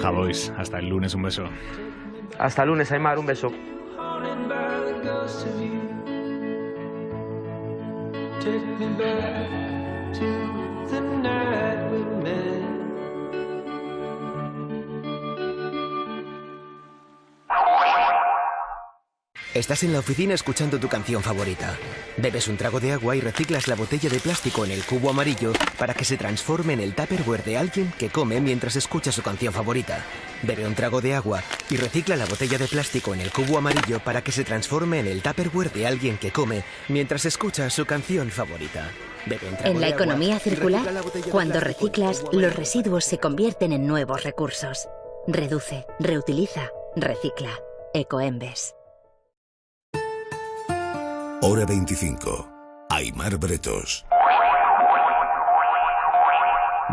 Javois, hasta el lunes, un beso. Hasta el lunes, Aymar, un beso. Estás en la oficina escuchando tu canción favorita. Bebes un trago de agua y reciclas la botella de plástico en el cubo amarillo para que se transforme en el tupperware de alguien que come mientras escucha su canción favorita. Bebe un trago de agua y recicla la botella de plástico en el cubo amarillo para que se transforme en el tupperware de alguien que come mientras escucha su canción favorita. en la economía circular, cuando reciclas, los residuos se convierten en nuevos recursos. Reduce, reutiliza, recicla. Ecoembes. Hora 25. Aymar Bretos.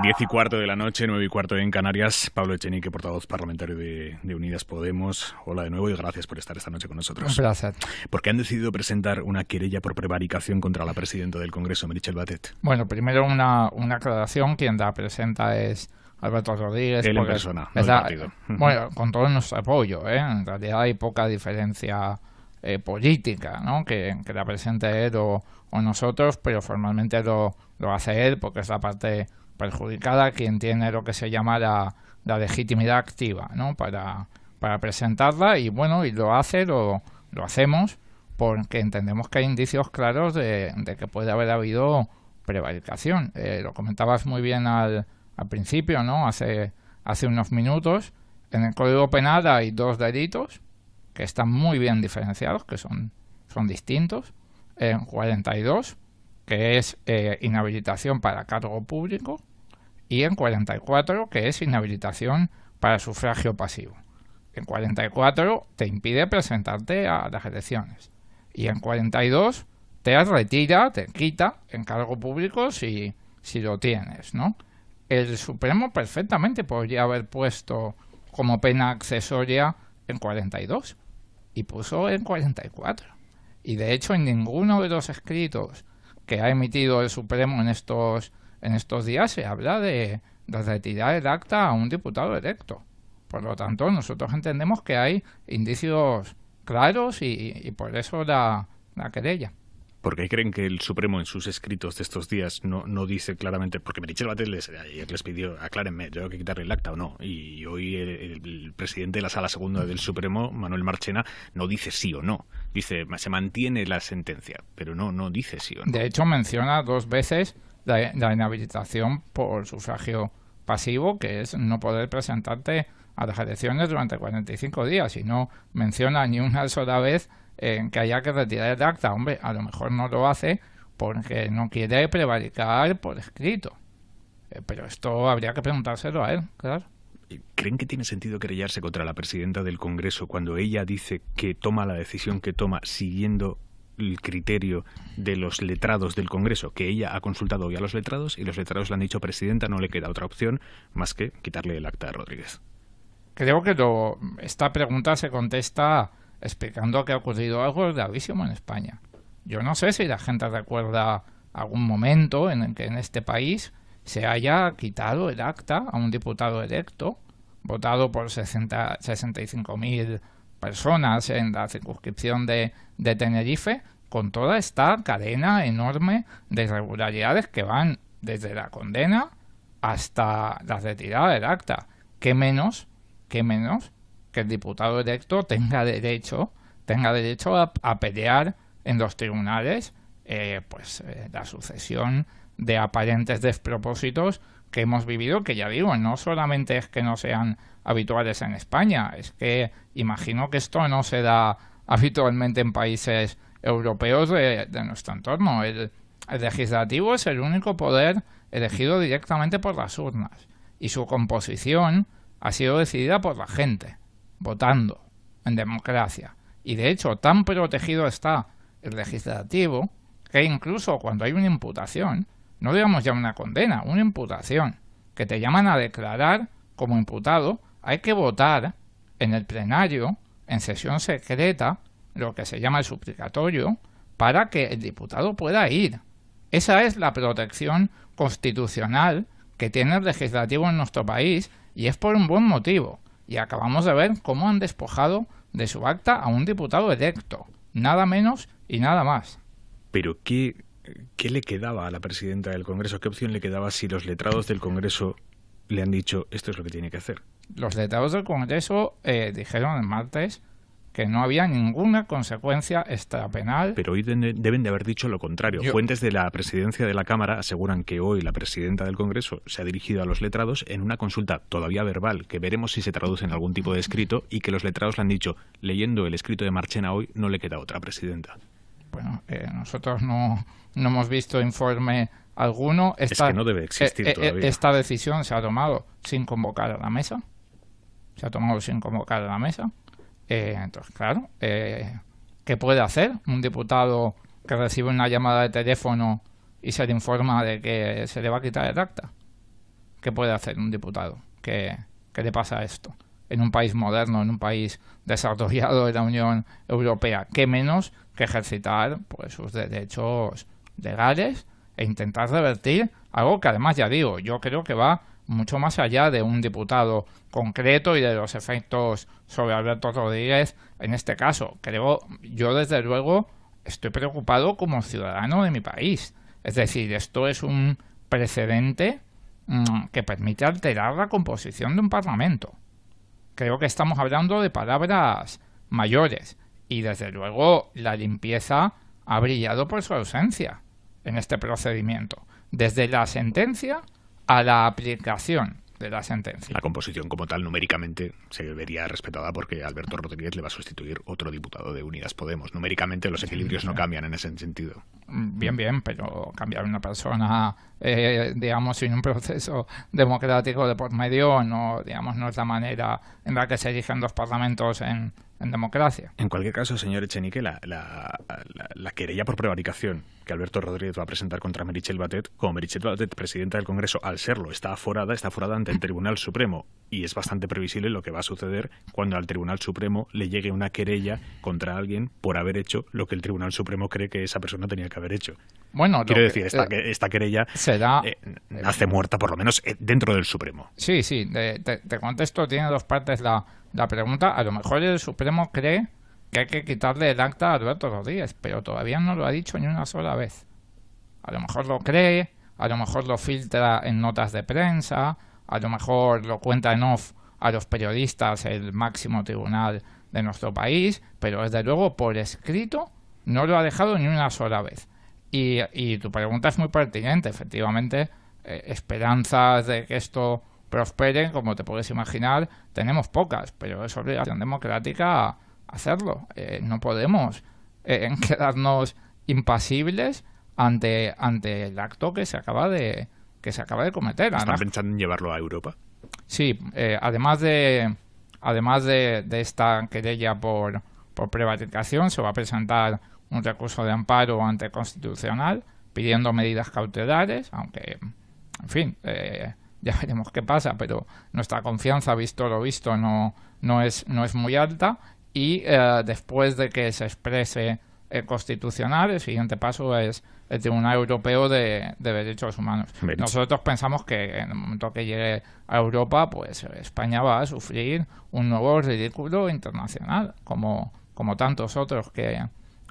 10 y cuarto de la noche, nueve y cuarto en Canarias. Pablo Echenique, portavoz parlamentario de, Unidas Podemos. Hola de nuevo y gracias por estar esta noche con nosotros. Un placer. ¿Por qué han decidido presentar una querella por prevaricación contra la presidenta del Congreso, Merichel Batet? Bueno, primero una, una aclaración. Quien la presenta es Alberto Rodríguez. Él en persona, no el partido. Bueno, con todo nuestro apoyo. ¿eh? En realidad hay poca diferencia eh, política, ¿no? Que, la presente él o, nosotros, pero formalmente lo, lo, hace él porque es la parte perjudicada quien tiene lo que se llama la, legitimidad activa, ¿no? Para, para presentarla y bueno, y lo hace, lo, lo hacemos porque entendemos que hay indicios claros de, que puede haber habido prevaricación. Eh, lo comentabas muy bien al, al principio, ¿no? Hace, hace unos minutos. En el Código Penal hay dos delitos que están muy bien diferenciados, que son, son distintos. En 42, que es eh, inhabilitación para cargo público. Y en 44, que es inhabilitación para sufragio pasivo. En 44 te impide presentarte a las elecciones. Y en 42 te retira, te quita en cargo público si, si lo tienes, ¿no? El Supremo perfectamente podría haber puesto como pena accesoria en 42 y puso en 44. Y de hecho en ninguno de los escritos que ha emitido el Supremo en estos, en estos días se habla de, de retirar el acta a un diputado electo. Por lo tanto, nosotros entendemos que hay indicios claros y, y por eso la, la querella porque creen que el Supremo en sus escritos de estos días no, no dice claramente, porque Merichel Batet les, ayer les pidió, aclárenme, yo tengo que quitarle el acta o no, y hoy el, presidente de la Sala Segunda del Supremo, Manuel Marchena, no dice sí o no, dice, se mantiene la sentencia, pero no, no dice sí o no. De hecho menciona dos veces la inhabilitación por sufragio pasivo, que es no poder presentarte a las elecciones durante 45 días y no menciona ni una sola vez en eh, que haya que retirar el acta. Hombre, a lo mejor no lo hace porque no quiere prevaricar por escrito. Eh, pero esto habría que preguntárselo a él, claro. Eh, ¿Creen que tiene sentido querellarse contra la presidenta del Congreso cuando ella dice que toma la decisión que toma siguiendo el criterio de los letrados del Congreso, que ella ha consultado hoy a los letrados y los letrados le han dicho, presidenta, no le queda otra opción más que quitarle el acta a Rodríguez? Creo que esta pregunta se contesta explicando que ha ocurrido algo gravísimo en España. Yo no sé si la gente recuerda algún momento en el que en este país se haya quitado el acta a un diputado electo, votado por 65.000 personas en la circunscripción de, de Tenerife, con toda esta cadena enorme de irregularidades que van desde la condena hasta la retirada del acta. ¿Qué menos que menos que el diputado electo tenga derecho, tenga derecho a, pelear en los tribunales eh, pues eh, la sucesión de aparentes despropósitos que hemos vivido, que ya digo, no solamente es que no sean habituales en España, es que imagino que esto no se da habitualmente en países europeos de, nuestro entorno. el legislativo es el único poder elegido directamente por las urnas y su composición ha sido decidida por la gente, votando, en democracia. Y de hecho, tan protegido está el legislativo que incluso cuando hay una imputación, no digamos ya una condena, una imputación, que te llaman a declarar como imputado, hay que votar en el plenario, en sesión secreta, lo que se llama el suplicatorio, para que el diputado pueda ir. Esa es la protección constitucional que tiene el legislativo en nuestro país y es por un buen motivo. Y acabamos de ver cómo han despojado de su acta a un diputado electo. Nada menos y nada más. Pero ¿qué, qué le quedaba a la presidenta del Congreso? ¿Qué opción le quedaba si los letrados del Congreso le han dicho esto es lo que tiene que hacer? Los letrados del Congreso eh, dijeron el martes que no había ninguna consecuencia extrapenal. Pero hoy deben de haber dicho lo contrario. Fuentes de la presidencia de la Cámara aseguran que hoy la presidenta del Congreso se ha dirigido a los letrados en una consulta todavía verbal, que veremos si se traduce en algún tipo de escrito, y que los letrados le han dicho, leyendo el escrito de Marchena hoy, no le queda otra presidenta. Bueno, eh, nosotros no, hemos visto informe alguno. es que no debe existir eh, eh, todavía. Esta decisión se ha tomado sin convocar a la mesa. Se ha tomado sin convocar a la mesa eh, entonces, claro, eh, ¿qué puede hacer un diputado que recibe una llamada de teléfono y se le informa de que se le va a quitar el acta? ¿Qué puede hacer un diputado que, que le pasa esto? En un país moderno, en un país desarrollado de la Unión Europea, ¿qué menos que ejercitar pues, sus derechos legales e intentar revertir algo que además, ya digo, yo creo que va mucho más allá de un diputado concreto y de los efectos sobre Alberto Rodríguez en este caso. Creo, yo desde luego estoy preocupado como ciudadano de mi país. Es decir, esto es un precedente mm, que permite alterar la composición de un parlamento. Creo que estamos hablando de palabras mayores y desde luego la limpieza ha brillado por su ausencia en este procedimiento. Desde la sentencia a la aplicación de la sentencia. La composición como tal numéricamente se vería respetada porque Alberto Rodríguez le va a sustituir otro diputado de Unidas Podemos. Numéricamente los equilibrios no cambian en ese sentido. Mm, bien, bien, pero cambiar una persona, eh, digamos, sin un proceso democrático de por medio, no, digamos, no es la manera en la que se eligen los parlamentos en, democracia. En cualquier caso, señor Echenique, la querella por prevaricación que Alberto Rodríguez va a presentar contra Merichel Batet, como Merichel Batet, presidenta del Congreso, al serlo, está aforada, está aforada ante el Tribunal Supremo y es bastante previsible lo que va a suceder cuando al Tribunal Supremo le llegue una querella contra alguien por haber hecho lo que el Tribunal Supremo cree que esa persona tenía que haber hecho. Bueno, quiero decir, esta, eh, querella se eh, nace muerta, por lo menos eh, dentro del Supremo. Sí, sí, te, te, contesto, tiene dos partes la, la pregunta. A lo mejor el Supremo cree que hay que quitarle el acta a Alberto Rodríguez, pero todavía no lo ha dicho ni una sola vez. A lo mejor lo cree, a lo mejor lo filtra en notas de prensa, a lo mejor lo cuenta en off a los periodistas el máximo tribunal de nuestro país, pero desde luego por escrito no lo ha dejado ni una sola vez. Y, y tu pregunta es muy pertinente, efectivamente, eh, esperanzas de que esto prospere, como te puedes imaginar, tenemos pocas, pero es obligación democrática hacerlo. Eh, no podemos eh, quedarnos impasibles ante, ante el acto que se acaba de, que se acaba de cometer. ¿Están pensando en llevarlo a Europa? Sí, eh, además de además de, esta querella por, por prevaricación, se va a presentar un recurso de amparo ante constitucional pidiendo medidas cautelares, aunque, en fin, ya veremos qué pasa, pero nuestra confianza, visto lo visto, no, no, es, no es muy alta y eh, después de que se exprese el eh, constitucional, el siguiente paso es el Tribunal Europeo de, Derechos Humanos. Nosotros pensamos que en el momento que llegue a Europa, pues España va a sufrir un nuevo ridículo internacional, como, como tantos otros que,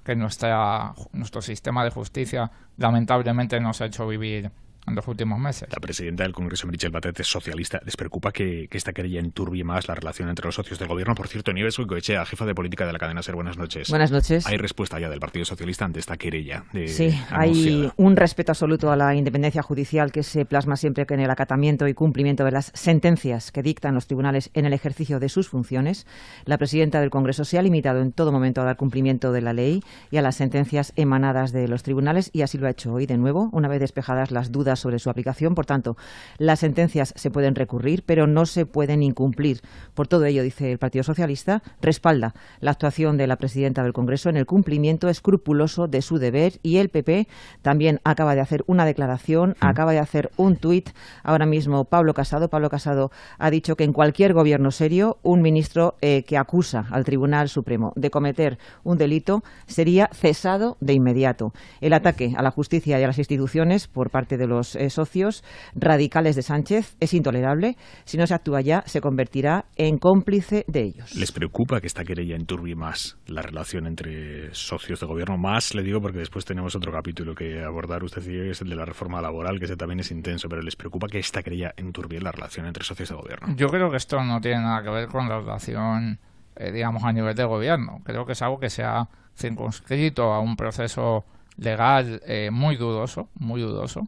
que nuestra, nuestro sistema de justicia lamentablemente nos ha hecho vivir en los últimos meses. La presidenta del Congreso, Michelle Batet, es socialista. ¿Les preocupa que, que esta querella enturbie más la relación entre los socios del gobierno? Por cierto, Nieves Goicoechea, jefa de política de la cadena Ser, buenas noches. Buenas noches. Hay respuesta ya del Partido Socialista ante esta querella. sí, hay un respeto absoluto a la independencia judicial que se plasma siempre en el acatamiento y cumplimiento de las sentencias que dictan los tribunales en el ejercicio de sus funciones. La presidenta del Congreso se ha limitado en todo momento al cumplimiento de la ley y a las sentencias emanadas de los tribunales y así lo ha hecho hoy de nuevo, una vez despejadas las dudas sobre su aplicación. Por tanto, las sentencias se pueden recurrir, pero no se pueden incumplir. Por todo ello, dice el Partido Socialista, respalda la actuación de la presidenta del Congreso en el cumplimiento escrupuloso de su deber y el PP también acaba de hacer una declaración, hmm. acaba de hacer un tuit ahora mismo Pablo Casado. Pablo Casado ha dicho que en cualquier gobierno serio un ministro eh, que acusa al Tribunal Supremo de cometer un delito sería cesado de inmediato. El ataque a la justicia y a las instituciones por parte de los eh, socios radicales de Sánchez es intolerable. Si no se actúa ya, se convertirá en cómplice de ellos. ¿Les preocupa que esta querella enturbie más la relación entre socios de gobierno? Más, le digo, porque después tenemos otro capítulo que abordar. Usted y que es el de la reforma laboral, que ese también es intenso, pero ¿les preocupa que esta querella enturbie la relación entre socios de gobierno? Yo creo que esto no tiene nada que ver con la relación, eh, digamos, a nivel de gobierno. Creo que es algo que se ha circunscrito a un proceso legal eh, muy dudoso, muy dudoso,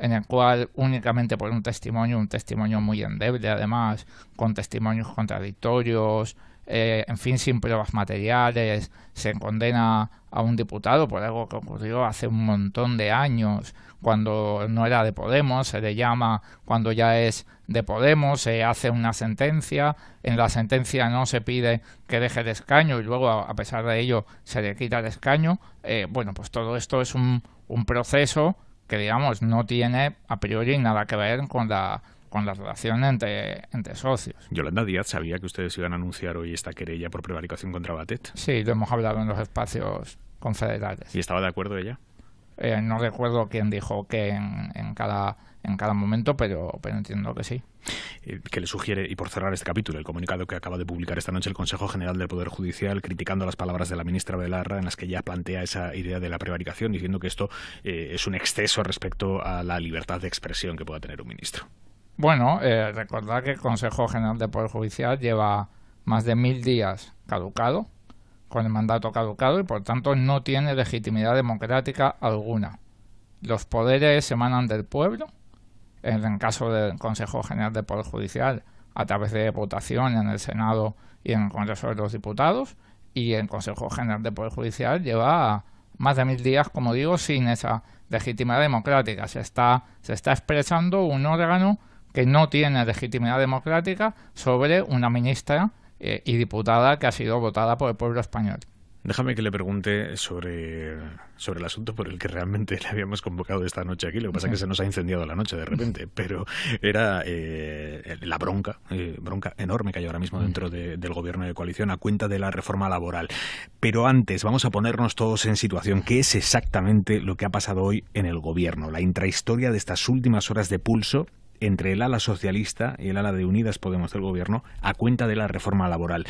en el cual únicamente por un testimonio, un testimonio muy endeble además, con testimonios contradictorios, eh, en fin, sin pruebas materiales, se condena a un diputado por algo que ocurrió hace un montón de años, cuando no era de Podemos, se le llama cuando ya es de Podemos, se hace una sentencia, en la sentencia no se pide que deje el escaño y luego, a pesar de ello, se le quita el escaño. Eh, bueno, pues todo esto es un proceso que digamos no tiene a priori nada que ver con la con la relación entre, entre socios. Yolanda Díaz sabía que ustedes iban a anunciar hoy esta querella por prevaricación contra Batet. Sí, lo hemos hablado en los espacios confederales. ¿Y estaba de acuerdo ella? Eh, no recuerdo quién dijo qué en, cada, en cada momento, pero, pero entiendo que sí. Que le sugiere, y por cerrar este capítulo, el comunicado que acaba de publicar esta noche el Consejo General del Poder Judicial, criticando las palabras de la ministra Belarra, en las que ya plantea esa idea de la prevaricación, diciendo que esto eh, es un exceso respecto a la libertad de expresión que pueda tener un ministro. Bueno, eh, recordar que el Consejo General del Poder Judicial lleva más de mil días caducado, con el mandato caducado y por tanto no tiene legitimidad democrática alguna. Los poderes emanan del pueblo, en el caso del Consejo General de Poder Judicial, a través de votación en el Senado y en el Congreso de los Diputados, y el Consejo General de Poder Judicial lleva más de mil días, como digo, sin esa legitimidad democrática. Se está, se está expresando un órgano que no tiene legitimidad democrática sobre una ministra eh, y diputada que ha sido votada por el pueblo español. Déjame que le pregunte sobre, sobre el asunto por el que realmente le habíamos convocado esta noche aquí. Lo que pasa es que se nos ha incendiado la noche de repente, pero era eh, la bronca, eh, bronca enorme que hay ahora mismo mm. dentro del gobierno de coalición a cuenta de la reforma laboral. Pero antes, vamos a ponernos todos en situación. ¿Qué es exactamente lo que ha pasado hoy en el gobierno? La intrahistoria de estas últimas horas de pulso entre el ala socialista y el ala de Unidas Podemos del Gobierno a cuenta de la reforma laboral.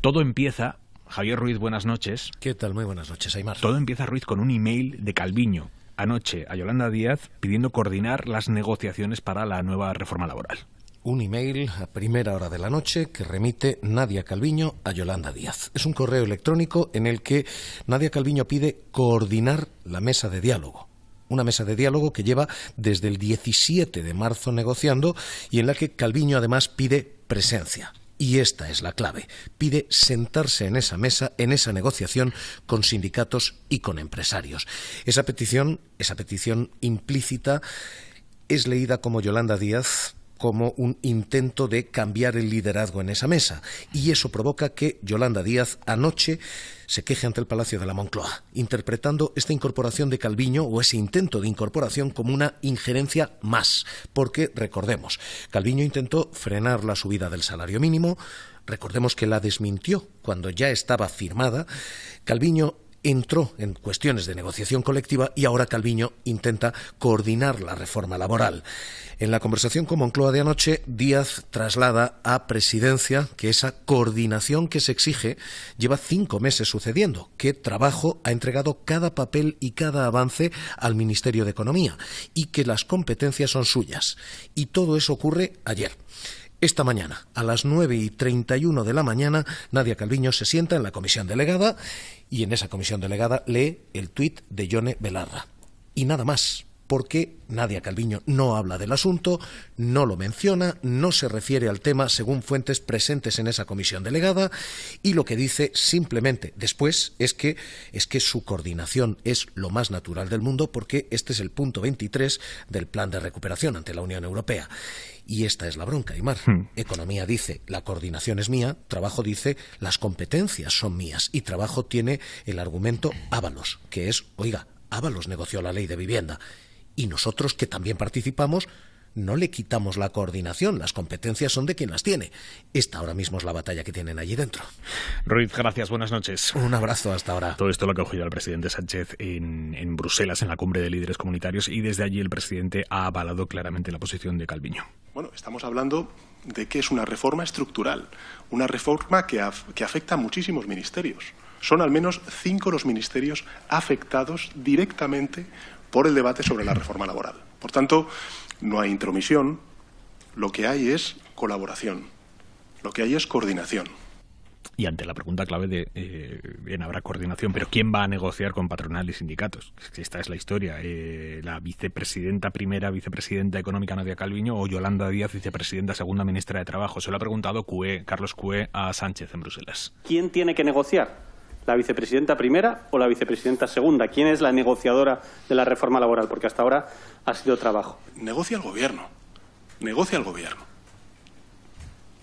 Todo empieza Javier Ruiz, buenas noches. ¿Qué tal? Muy buenas noches, Aymar. Todo empieza, Ruiz, con un email de Calviño anoche a Yolanda Díaz pidiendo coordinar las negociaciones para la nueva reforma laboral. Un email a primera hora de la noche que remite Nadia Calviño a Yolanda Díaz. Es un correo electrónico en el que Nadia Calviño pide coordinar la mesa de diálogo una mesa de diálogo que lleva desde el 17 de marzo negociando y en la que Calviño además pide presencia. Y esta es la clave. Pide sentarse en esa mesa, en esa negociación con sindicatos y con empresarios. Esa petición, esa petición implícita, es leída como Yolanda Díaz como un intento de cambiar el liderazgo en esa mesa. Y eso provoca que Yolanda Díaz anoche se queje ante el Palacio de la Moncloa, interpretando esta incorporación de Calviño o ese intento de incorporación como una injerencia más, porque recordemos, Calviño intentó frenar la subida del salario mínimo, recordemos que la desmintió cuando ya estaba firmada, Calviño entró en cuestiones de negociación colectiva y ahora Calviño intenta coordinar la reforma laboral. En la conversación con Moncloa de anoche, Díaz traslada a presidencia que esa coordinación que se exige lleva cinco meses sucediendo, que trabajo ha entregado cada papel y cada avance al Ministerio de Economía y que las competencias son suyas. Y todo eso ocurre ayer. Esta mañana, a las 9 y 31 de la mañana, Nadia Calviño se sienta en la comisión delegada y en esa comisión delegada lee el tuit de Yone Belarra. Y nada más, porque Nadia Calviño no habla del asunto, no lo menciona, no se refiere al tema según fuentes presentes en esa comisión delegada y lo que dice simplemente después es que es que su coordinación es lo más natural del mundo porque este es el punto 23 del plan de recuperación ante la Unión Europea y esta es la bronca, y hmm. Economía dice, la coordinación es mía, trabajo dice, las competencias son mías. Y trabajo tiene el argumento Ábalos, que es, oiga, Ábalos negoció la ley de vivienda. Y nosotros, que también participamos, no le quitamos la coordinación, las competencias son de quien las tiene. Esta ahora mismo es la batalla que tienen allí dentro. Ruiz, gracias, buenas noches. Un abrazo hasta ahora. Todo esto lo que ha cogido el presidente Sánchez en, Bruselas, en la cumbre de líderes comunitarios, y desde allí el presidente ha avalado claramente la posición de Calviño. Bueno, estamos hablando de que es una reforma estructural, una reforma que, que afecta a muchísimos ministerios. Son al menos cinco los ministerios afectados directamente por el debate sobre la reforma laboral. Por tanto, no hay intromisión, lo que hay es colaboración, lo que hay es coordinación. Y ante la pregunta clave de, eh, bien, habrá coordinación, pero ¿quién va a negociar con patronal y sindicatos? Esta es la historia. Eh, la vicepresidenta primera, vicepresidenta económica Nadia Calviño o Yolanda Díaz, vicepresidenta segunda ministra de Trabajo. Se lo ha preguntado Carlos Cue a Sánchez en Bruselas. ¿Quién tiene que negociar? ¿La vicepresidenta primera o la vicepresidenta segunda? ¿Quién es la negociadora de la reforma laboral? Porque hasta ahora ha sido trabajo. Negocia el gobierno. Negocia el gobierno.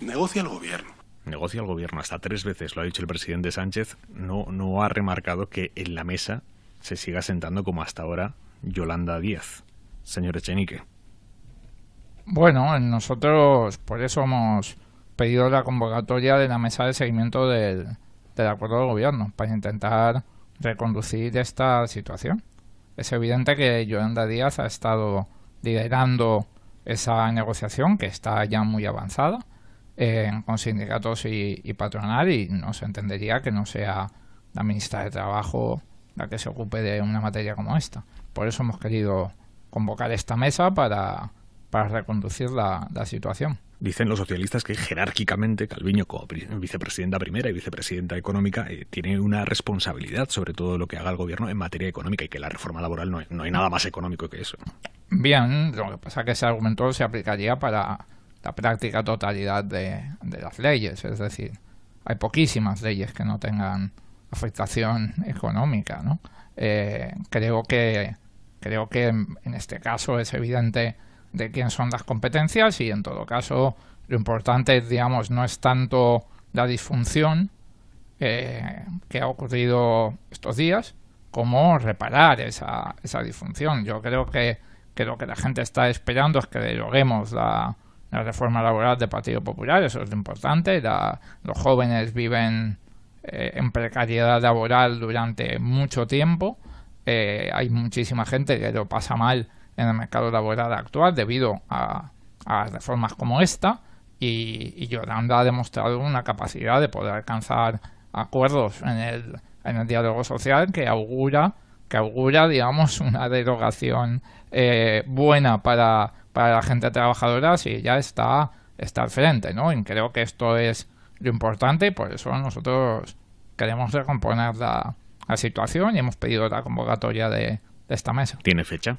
Negocia el gobierno negocia el gobierno. Hasta tres veces lo ha dicho el presidente Sánchez. No, no ha remarcado que en la mesa se siga sentando como hasta ahora Yolanda Díaz. Señor Echenique. Bueno, nosotros por eso hemos pedido la convocatoria de la mesa de seguimiento del, de acuerdo al gobierno para intentar reconducir esta situación. Es evidente que Yolanda Díaz ha estado liderando esa negociación que está ya muy avanzada con sindicatos y, patronal y no se entendería que no sea la ministra de Trabajo la que se ocupe de una materia como esta. Por eso hemos querido convocar esta mesa para, reconducir la situación. Dicen los socialistas que jerárquicamente Calviño, como vicepresidenta primera y vicepresidenta económica, eh, tiene una responsabilidad sobre todo lo que haga el gobierno en materia económica y que la reforma laboral no, hay nada más económico que eso. Bien, lo que pasa es que ese argumento se aplicaría para la práctica totalidad de, las leyes, es decir, hay poquísimas leyes que no tengan afectación económica, ¿no? Eh, creo que creo que en este caso es evidente de quién son las competencias y en todo caso lo importante, digamos, no es tanto la disfunción eh, que ha ocurrido estos días, como reparar esa, esa disfunción. Yo creo que, lo que la gente está esperando es que deroguemos la, la reforma laboral del Partido Popular, eso es lo importante. los jóvenes viven eh, en precariedad laboral durante mucho tiempo, eh, hay muchísima gente que lo pasa mal en el mercado laboral actual debido a, a reformas como esta y, y, Yolanda ha demostrado una capacidad de poder alcanzar acuerdos en el, en el diálogo social que augura que augura digamos una derogación eh, buena para, para la gente trabajadora si ya está está al frente ¿no? y creo que esto es lo importante y por eso nosotros queremos recomponer la, situación y hemos pedido la convocatoria de, de esta mesa. ¿Tiene fecha?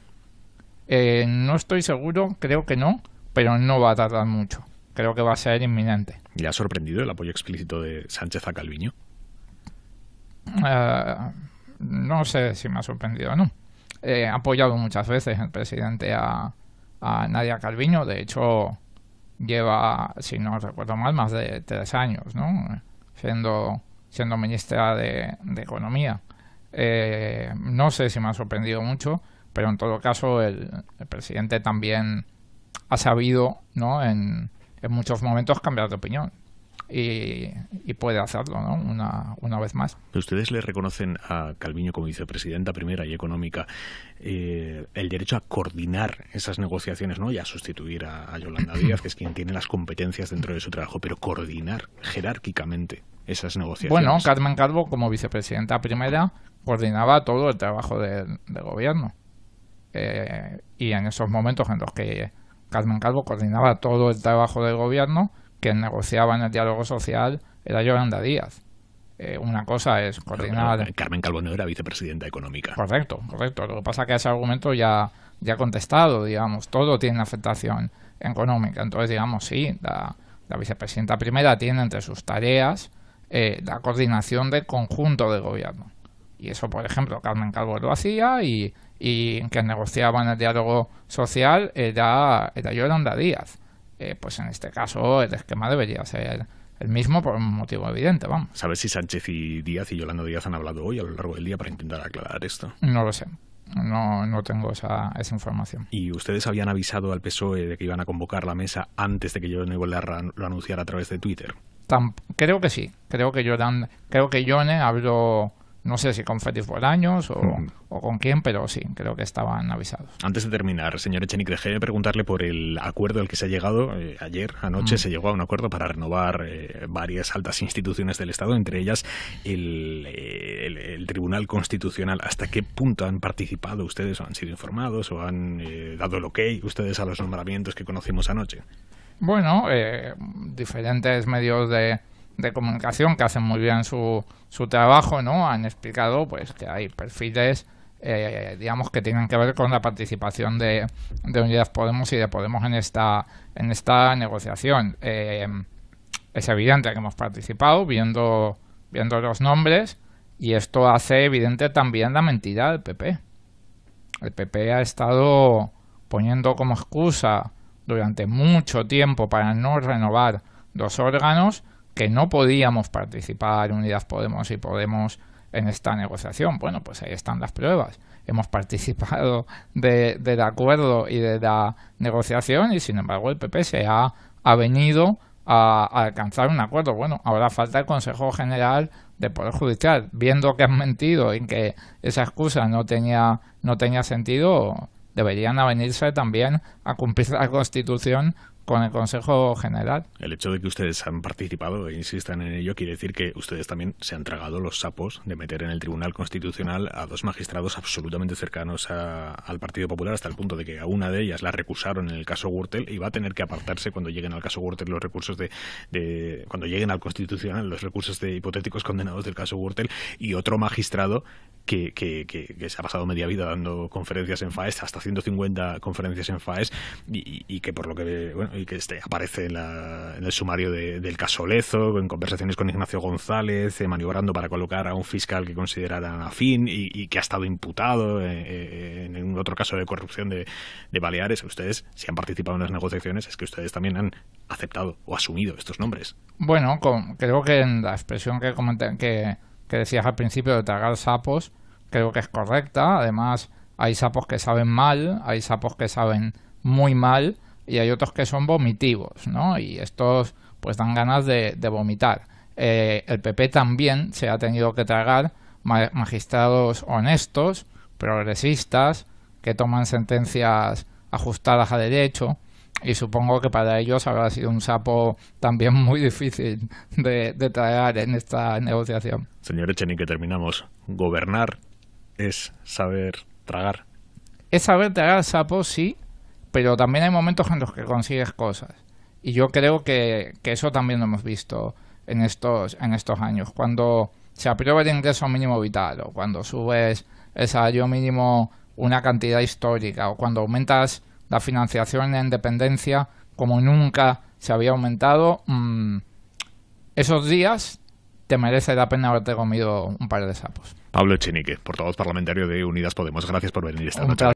Eh, no estoy seguro, creo que no, pero no va a tardar mucho. Creo que va a ser inminente. ¿Le ha sorprendido el apoyo explícito de Sánchez a Calviño? Eh, no sé si me ha sorprendido o no. ha eh, apoyado muchas veces el presidente a, Nadia Calviño. De hecho, lleva, si no recuerdo mal, más de tres años, ¿no? Siendo, siendo ministra de, Economía. no sé si me ha sorprendido mucho pero en todo caso el, presidente también ha sabido, ¿no? En, muchos momentos cambiar de opinión. Y, puede hacerlo ¿no? una, una vez más. Ustedes le reconocen a Calviño como vicepresidenta primera y económica eh, el derecho a coordinar esas negociaciones ¿no? y a sustituir a, Yolanda Díaz, que es quien tiene las competencias dentro de su trabajo, pero coordinar jerárquicamente esas negociaciones. Bueno, Carmen Calvo como vicepresidenta primera coordinaba todo el trabajo del de gobierno. Eh, y en esos momentos en los que Carmen Calvo coordinaba todo el trabajo del gobierno, quien negociaba en el diálogo social era Yolanda Díaz. Eh, una cosa es coordinar... Eh, Carmen Calvo no era vicepresidenta económica. Correcto, correcto. Lo que pasa es que ese argumento ya ya contestado, digamos, todo tiene afectación económica. Entonces, digamos, sí, la, vicepresidenta primera tiene entre sus tareas la coordinación del conjunto del gobierno. Y eso, por ejemplo, Carmen Calvo lo hacía y, y en que negociaban el diálogo social era, Yolanda Díaz. Eh, pues en este caso el esquema debería ser el mismo por un motivo evidente, vamos. ¿Sabes si Sánchez y Díaz y Yolanda Díaz han hablado hoy a lo largo del día para intentar aclarar esto? No lo sé. No, no tengo esa, esa información. ¿Y ustedes habían avisado al PSOE de que iban a convocar la mesa antes de que Yolanda lo anunciara a través de Twitter? creo que sí. Creo que Yolanda, creo que Yone habló no sé si con Félix Bolaños o, con quién, pero sí, creo que estaban avisados. Antes de terminar, señor Echenique, dejé de preguntarle por el acuerdo al que se ha llegado. Eh, ayer, anoche, se llegó a un acuerdo para renovar eh, varias altas instituciones del Estado, entre ellas eh, el, Tribunal Constitucional. ¿Hasta qué punto han participado ustedes o han sido informados o han dado el ok ustedes a los nombramientos que conocimos anoche? Bueno, diferentes medios de, de comunicación que hacen muy bien su, su trabajo, ¿no? Han explicado pues que hay perfiles eh, digamos que tienen que ver con la participación de, de Unidas Podemos y de Podemos en esta en esta negociación. Eh, es evidente que hemos participado viendo viendo los nombres y esto hace evidente también la mentira del PP. El PP ha estado poniendo como excusa durante mucho tiempo para no renovar los órganos que no podíamos participar Unidas Podemos y Podemos en esta negociación. Bueno, pues ahí están las pruebas. Hemos participado de, del acuerdo y de la negociación y sin embargo el PP se ha, ha venido a, alcanzar un acuerdo. Bueno, ahora falta el Consejo General de Poder Judicial. Viendo que han mentido y que esa excusa no tenía, no tenía sentido, deberían avenirse también a cumplir la Constitución con el Consejo General. El hecho de que ustedes han participado e insistan en ello quiere decir que ustedes también se han tragado los sapos de meter en el Tribunal Constitucional a dos magistrados absolutamente cercanos al Partido Popular hasta el punto de que a una de ellas la recusaron en el caso Gürtel y va a tener que apartarse cuando lleguen al caso Gürtel los recursos de, cuando lleguen al Constitucional los recursos de hipotéticos condenados del caso Gürtel y otro magistrado que, se ha pasado media vida dando conferencias en FAES, hasta 150 conferencias en FAES y, y que por lo que bueno, y que este, aparece en, el sumario del caso Lezo, en conversaciones con Ignacio González, eh, maniobrando para colocar a un fiscal que consideraran afín y, que ha estado imputado eh, eh, en otro caso de corrupción de, Baleares. Ustedes, si han participado en las negociaciones, es que ustedes también han aceptado o asumido estos nombres. Bueno, creo que en la expresión que, que decías al principio de tragar sapos, creo que es correcta. Además, hay sapos que saben mal, hay sapos que saben muy mal y hay otros que son vomitivos, ¿no? Y estos pues dan ganas de, vomitar. Eh, el PP también se ha tenido que tragar magistrados honestos, progresistas, que toman sentencias ajustadas a derecho, y supongo que para ellos habrá sido un sapo también muy difícil de, tragar en esta negociación. Señor Echenique, terminamos. Gobernar es saber tragar. Es saber tragar sapo, sí, pero también hay momentos en los que consigues cosas. Y yo creo que, eso también lo hemos visto en estos, en estos años. Cuando se aprueba el ingreso mínimo vital o cuando subes el salario mínimo una cantidad histórica o cuando aumentas la financiación en dependencia como nunca se había aumentado, mm, esos días te merece la pena haberte comido un par de sapos. Pablo Echenique, portavoz parlamentario de Unidas Podemos, gracias por venir esta noche.